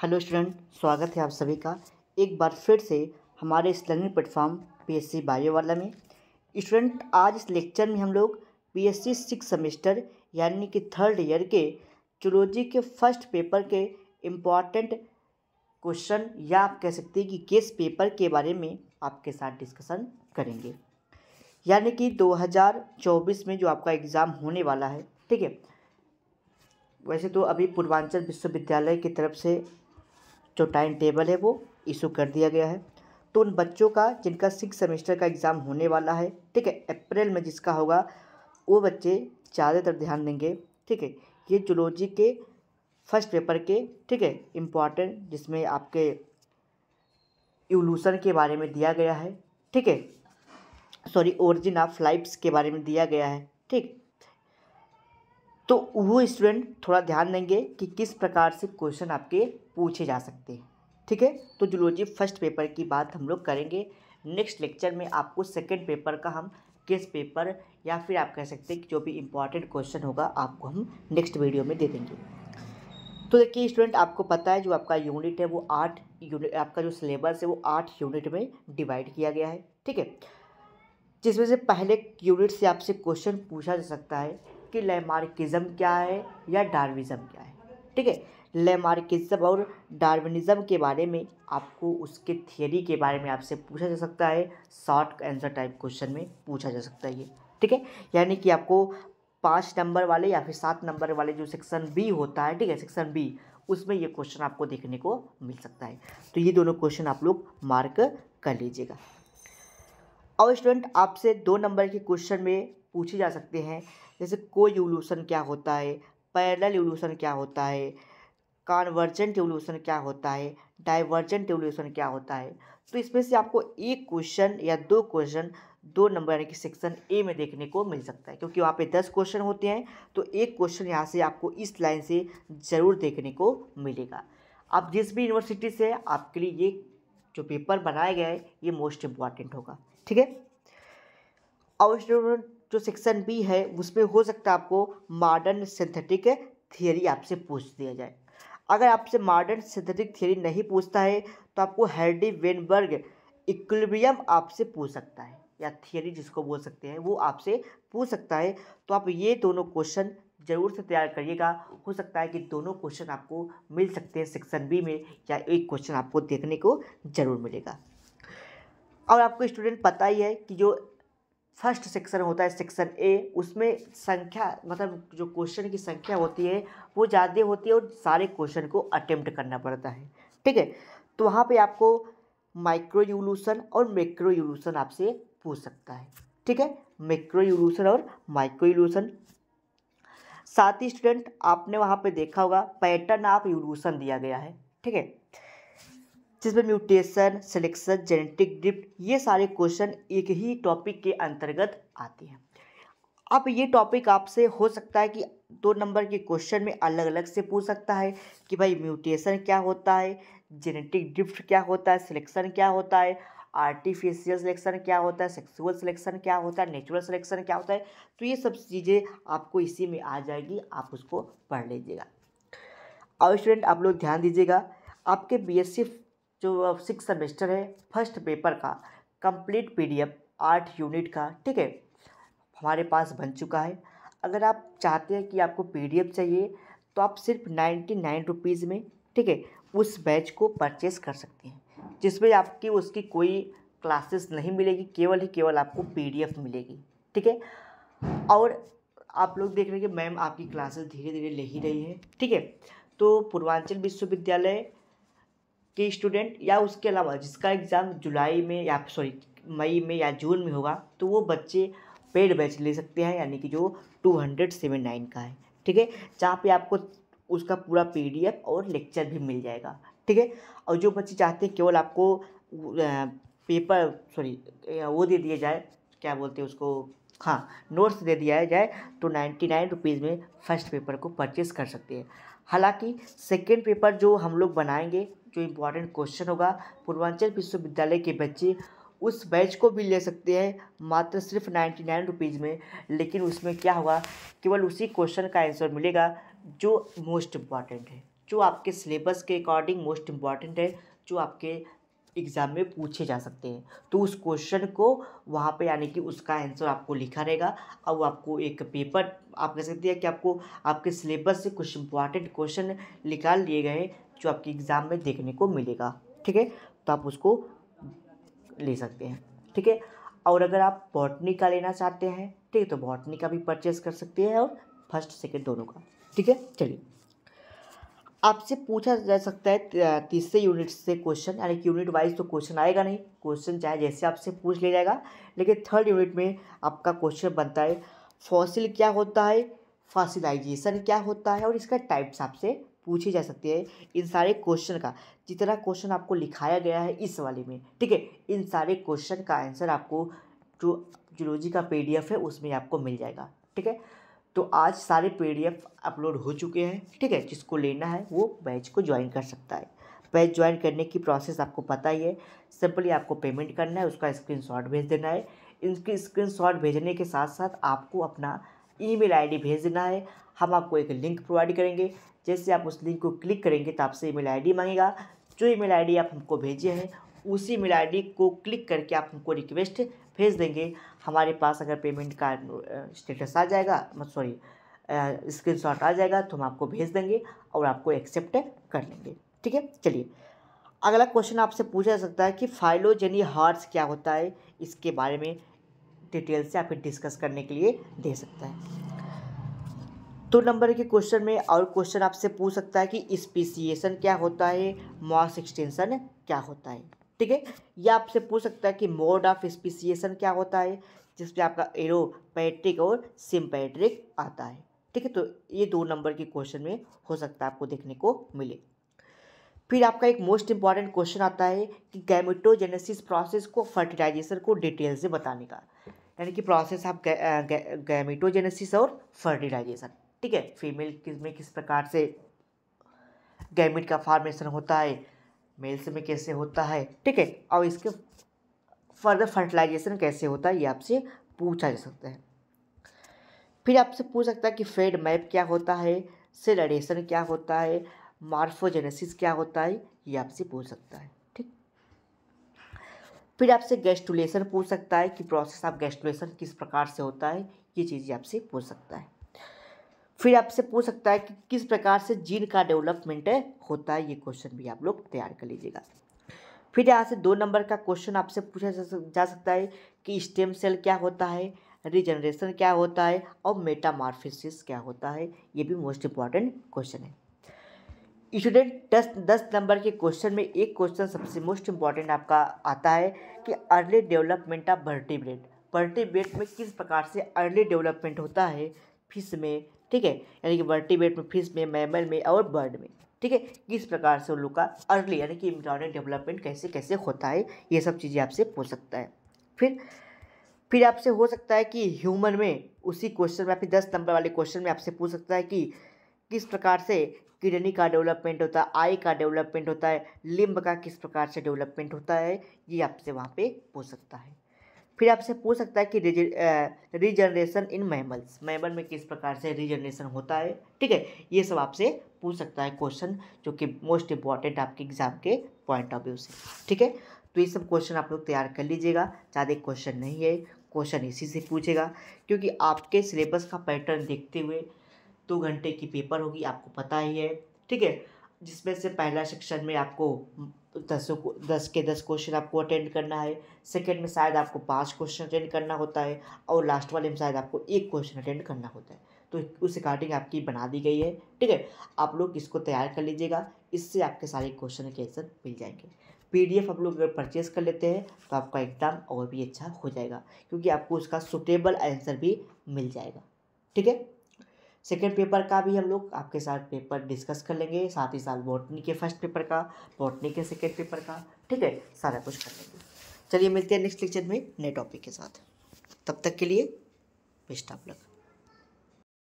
hello student स्वागत है आप सभी का एक बार फिर से हमारे इस लर्निंग प्लेटफॉर्म पीएससी बायो वाला में स्टूडेंट आज इस लेक्चर में हम लोग पीएससी सिक्स सेमेस्टर यानी कि थर्ड ईयर के जूलॉजी के फर्स्ट पेपर के इम्पॉर्टेंट क्वेश्चन या आप कह सकते हैं कि किस पेपर के बारे में आपके साथ डिस्कशन करेंगे यानी कि 2024 में जो आपका एग्ज़ाम होने वाला है ठीक है वैसे तो अभी पूर्वांचल विश्वविद्यालय की तरफ से जो टाइम टेबल है वो इशू कर दिया गया है तो उन बच्चों का जिनका सिक्स सेमेस्टर का एग्ज़ाम होने वाला है ठीक है अप्रैल में जिसका होगा वो बच्चे ज़्यादातर ध्यान देंगे ठीक है ये जुलोजी के फर्स्ट पेपर के ठीक है इम्पॉर्टेंट जिसमें आपके इवोल्यूशन के बारे में दिया गया है ठीक है सॉरी ओरिजिन ऑफ लाइफ्स के बारे में दिया गया है ठीक तो वो स्टूडेंट थोड़ा ध्यान देंगे कि किस प्रकार से क्वेश्चन आपके पूछे जा सकते हैं ठीक है तो जुलोजी फर्स्ट पेपर की बात हम लोग करेंगे नेक्स्ट लेक्चर में आपको सेकेंड पेपर का हम किस पेपर या फिर आप कह सकते हैं कि जो भी इम्पॉर्टेंट क्वेश्चन होगा आपको हम नेक्स्ट वीडियो में दे देंगे तो देखिए स्टूडेंट आपको पता है जो आपका यूनिट है वो आठ यूनिट आपका जो सिलेबस है वो आठ यूनिट में डिवाइड किया गया है ठीक है जिसमें से पहले यूनिट से आपसे क्वेश्चन पूछा जा सकता है कि लेमार्किज़म क्या है या डार्विज़म क्या है ठीक है लेमार्किज़म और डार्विनिज़म के बारे में आपको उसके थियोरी के बारे में आपसे पूछा जा सकता है शॉर्ट आंसर टाइप क्वेश्चन में पूछा जा सकता है ये ठीक है यानी कि आपको पाँच नंबर वाले या फिर सात नंबर वाले जो सेक्शन बी होता है ठीक है सेक्शन बी उसमें ये क्वेश्चन आपको देखने को मिल सकता है तो ये दोनों क्वेश्चन आप लोग मार्क कर लीजिएगा और स्टूडेंट आपसे दो नंबर के क्वेश्चन में पूछे जा सकते हैं जैसे को यूल्यूशन क्या होता है पैरल यूल्यूशन क्या होता है कॉन्वर्जेंट एवोल्यूशन क्या होता है डाइवर्जेंट एवोल्यूशन क्या होता है तो इसमें से आपको एक क्वेश्चन या दो क्वेश्चन दो नंबर यानी कि सेक्शन ए में देखने को मिल सकता है क्योंकि वहाँ पे दस क्वेश्चन होते हैं तो एक क्वेश्चन यहाँ से आपको इस लाइन से ज़रूर देखने को मिलेगा आप जिस भी यूनिवर्सिटी से आपके लिए ये जो पेपर बनाया गया है ये मोस्ट इम्पॉर्टेंट होगा ठीक है और स्टूडेंट जो सेक्शन बी है उसमें हो सकता है आपको मॉडर्न सिंथेटिक थियोरी आपसे पूछ दिया जाए अगर आपसे मॉडर्न सिंथेटिक थियोरी नहीं पूछता है तो आपको हेडी वेनबर्ग इक्विलिब्रियम आपसे पूछ सकता है या थियोरी जिसको बोल सकते हैं वो आपसे पूछ सकता है तो आप ये दोनों क्वेश्चन जरूर से तैयार करिएगा हो सकता है कि दोनों क्वेश्चन आपको मिल सकते हैं सेक्शन बी में या एक क्वेश्चन आपको देखने को जरूर मिलेगा और आपको स्टूडेंट पता ही है कि जो फर्स्ट सेक्शन होता है सेक्शन ए उसमें संख्या मतलब जो क्वेश्चन की संख्या होती है वो ज़्यादा होती है और सारे क्वेश्चन को अटेम्प्ट करना पड़ता है ठीक है तो वहाँ पे आपको माइक्रो यूलूसन और मैक्रो यूलूसन आपसे पूछ सकता है ठीक है मैक्रो यूलूसन और माइक्रो यूलूसन साथ ही स्टूडेंट आपने वहाँ पे देखा होगा पैटर्न ऑफ यूलूसन दिया गया है ठीक है जिसमें म्यूटेशन सिलेक्शन जेनेटिक ड्रिफ्ट ये सारे क्वेश्चन एक ही टॉपिक के अंतर्गत आते हैं अब ये टॉपिक आपसे हो सकता है कि दो नंबर के क्वेश्चन में अलग अलग से पूछ सकता है कि भाई म्यूटेशन क्या होता है जेनेटिक ड्रिफ्ट क्या होता है सिलेक्शन क्या होता है आर्टिफिशियल सिलेक्शन क्या होता है सेक्सुअल सिलेक्शन क्या होता है नेचुरल सिलेक्शन क्या होता है तो ये सब चीज़ें आपको इसी में आ जाएगी आप उसको पढ़ लीजिएगा और स्टूडेंट आप लोग ध्यान दीजिएगा आपके बीएससी जो अब सिक्स सेमेस्टर है फर्स्ट पेपर का कंप्लीट पीडीएफ आठ यूनिट का ठीक है हमारे पास बन चुका है अगर आप चाहते हैं कि आपको पीडीएफ चाहिए तो आप सिर्फ नाइन्टी नाइन रुपीज़ में ठीक है उस बैच को परचेज़ कर सकते हैं जिसमें आपकी उसकी कोई क्लासेस नहीं मिलेगी केवल ही केवल आपको पी मिलेगी ठीक है और आप लोग देख रहे हैं कि मैम आपकी क्लासेस धीरे धीरे ले ही रही है ठीक है तो पूर्वांचल विश्वविद्यालय के स्टूडेंट या उसके अलावा जिसका एग्ज़ाम जुलाई में या सॉरी मई में या जून में होगा तो वो बच्चे पेड बैच ले सकते हैं यानी कि जो टू हंड्रेड सेवन नाइन का है ठीक है जहाँ पे आपको उसका पूरा पीडीएफ और लेक्चर भी मिल जाएगा ठीक है और जो बच्चे चाहते हैं केवल आपको पेपर सॉरी वो दे दिया जाए क्या बोलते हैं उसको हाँ नोट्स दे दिया जाए तो नाइन्टी नाइन रुपीज़ में फर्स्ट पेपर को परचेस कर सकते हैं हालांकि सेकेंड पेपर जो हम लोग बनाएंगे जो इम्पोर्टेंट क्वेश्चन होगा पूर्वांचल विश्वविद्यालय के बच्चे उस बैच को भी ले सकते हैं मात्र सिर्फ नाइन्टी नाइन रुपीज़ में लेकिन उसमें क्या होगा केवल उसी क्वेश्चन का आंसर मिलेगा जो मोस्ट इम्पॉर्टेंट है जो आपके सिलेबस के अकॉर्डिंग मोस्ट इम्पॉर्टेंट है जो आपके एग्ज़ाम में पूछे जा सकते हैं तो उस क्वेश्चन को वहाँ पे यानी कि उसका आंसर आपको लिखा रहेगा और आपको एक पेपर आप कह सकते हैं कि आपको आपके सिलेबस से कुछ इंपॉर्टेंट क्वेश्चन निकाल लिए गए जो आपकी एग्ज़ाम में देखने को मिलेगा ठीक है तो आप उसको ले सकते हैं ठीक है और अगर आप बॉटनी का लेना चाहते हैं ठीक है तो बॉटनी का भी परचेज कर सकते हैं और फर्स्ट सेकेंड दोनों का ठीक है चलिए आपसे पूछा जा सकता है तीसरे यूनिट से क्वेश्चन यानी कि यूनिट वाइज तो क्वेश्चन आएगा नहीं क्वेश्चन चाहे जैसे आपसे पूछ ले जाएगा लेकिन थर्ड यूनिट में आपका क्वेश्चन बनता है फॉसिल क्या होता है फॉसिलाइजेशन क्या होता है और इसका टाइप्स आपसे पूछी जा सकती है इन सारे क्वेश्चन का जितना क्वेश्चन आपको लिखाया गया है इस वाले में ठीक है इन सारे क्वेश्चन का आंसर आपको जो जूलॉजी का पी है उसमें आपको मिल जाएगा ठीक है तो आज सारे पी अपलोड हो चुके हैं ठीक है जिसको लेना है वो बैच को ज्वाइन कर सकता है बैच ज्वाइन करने की प्रोसेस आपको पता ही है सिंपली आपको पेमेंट करना है उसका स्क्रीनशॉट भेज देना है इनकी स्क्रीनशॉट भेजने के साथ साथ आपको अपना ईमेल आईडी भेजना है हम आपको एक लिंक प्रोवाइड करेंगे जैसे आप उस लिंक को क्लिक करेंगे तो आपसे ईमेल आईडी मांगेगा जो ईमेल आईडी आप हमको भेजे हैं उसी ईमेल आईडी को क्लिक करके आप हमको रिक्वेस्ट भेज देंगे हमारे पास अगर पेमेंट का स्टेटस आ जाएगा सॉरी स्क्रीन शॉट आ जाएगा तो हम आपको भेज देंगे और आपको एक्सेप्ट कर लेंगे ठीक है चलिए अगला क्वेश्चन आपसे पूछा जा सकता है कि फाइलोजेनी हार्ट्स क्या होता है इसके बारे में डिटेल से आप डिस्कस करने के लिए दे सकता है दो तो नंबर के क्वेश्चन में और क्वेश्चन आपसे पूछ सकता है कि स्पीसीएशन क्या होता है मॉस एक्सटेंशन क्या होता है ठीक है या आपसे पूछ सकता है कि मोड ऑफ स्पीसीएशन क्या होता है जिसमें आपका एरोपैट्रिक और सिम्पैट्रिक आता है ठीक है तो ये दो नंबर के क्वेश्चन में हो सकता है आपको देखने को मिले फिर आपका एक मोस्ट इंपॉर्टेंट क्वेश्चन आता है कि गैमेटोजेनेसिस प्रोसेस को फर्टिलाइजेशन को डिटेल से बताने का यानी कि प्रोसेस आप गैमेटोजेनेसिस और फर्टिलाइजेशन ठीक है फीमेल किस में किस प्रकार से गैमिट का फॉर्मेशन होता है मेल्स में कैसे होता है ठीक है और इसके फर्दर फर्टिलाइजेशन कैसे होता है ये आपसे पूछा जा सकता है फिर आपसे पूछ सकता है कि फेड मैप क्या होता है सेल एडेशन क्या होता है मार्फोजेनेसिस क्या होता है ये आपसे पूछ सकता है ठीक फिर आपसे गैस्टुलेशन पूछ सकता है कि प्रोसेस ऑफ गैस्टुलेशन किस प्रकार से होता है ये चीज़ आपसे पूछ सकता है फिर आपसे पूछ सकता है कि किस प्रकार से जीन का डेवलपमेंट होता है ये क्वेश्चन भी आप लोग तैयार कर लीजिएगा फिर यहाँ से दो नंबर का क्वेश्चन आपसे पूछा जा सकता है कि स्टेम सेल क्या होता है रिजनरेशन क्या होता है और मेटामार्फिसिस क्या होता है ये भी मोस्ट इंपॉर्टेंट क्वेश्चन है स्टूडेंट दस दस नंबर के क्वेश्चन में एक क्वेश्चन सबसे मोस्ट इम्पॉर्टेंट आपका आता है कि early development of vertebrate vertebrate में किस प्रकार से अर्ली डेवलपमेंट होता है फिश में ठीक है यानी कि वर्टिब्रेट में फिश में मैमल में और बर्ड में ठीक है किस प्रकार से उन लोग का अर्ली यानी कि इम्पॉर्टेंट डेवलपमेंट कैसे कैसे होता है ये सब चीज़ें आपसे पूछ सकता है फिर फिर आपसे हो सकता है कि ह्यूमन में उसी क्वेश्चन में या फिर दस नंबर वाले क्वेश्चन में आपसे पूछ सकता है कि किस प्रकार से किडनी का डेवलपमेंट होता है आई का डेवलपमेंट होता है लिम्ब का किस प्रकार से डेवलपमेंट होता है ये आपसे वहाँ पे पूछ सकता है फिर आपसे पूछ सकता है कि रिजनरेशन इन मैमल्स मैमल में किस प्रकार से रिजनरेशन होता है ठीक है ये सब आपसे पूछ सकता है क्वेश्चन जो कि मोस्ट इम्पॉर्टेंट आपके एग्जाम के पॉइंट ऑफ व्यू से ठीक है तो ये सब क्वेश्चन आप लोग तैयार कर लीजिएगा ज़्यादा क्वेश्चन नहीं है क्वेश्चन इसी से पूछेगा क्योंकि आपके सिलेबस का पैटर्न देखते हुए दो घंटे की पेपर होगी आपको पता ही है ठीक है जिसमें से पहला सेक्शन में आपको दसों को दस के दस क्वेश्चन आपको अटेंड करना है सेकेंड में शायद आपको पाँच क्वेश्चन अटेंड करना होता है और लास्ट वाले में शायद आपको एक क्वेश्चन अटेंड करना होता है तो उस अकॉर्डिंग आपकी बना दी गई है ठीक है आप लोग इसको तैयार कर लीजिएगा इससे आपके सारे क्वेश्चन के आंसर मिल जाएंगे पीडीएफ आप लोग अगर परचेज कर लेते हैं तो आपका एग्ज़ाम और भी अच्छा हो जाएगा क्योंकि आपको उसका सुटेबल आंसर भी मिल जाएगा ठीक है सेकेंड पेपर का भी हम लोग आपके साथ पेपर डिस्कस कर लेंगे साथ ही साथ बॉटनी के फर्स्ट पेपर का बॉटनी के सेकेंड पेपर का ठीक है सारा कुछ कर लेंगे चलिए मिलते हैं नेक्स्ट लेक्चर में नए टॉपिक के साथ तब तक के लिए बेस्ट आप लग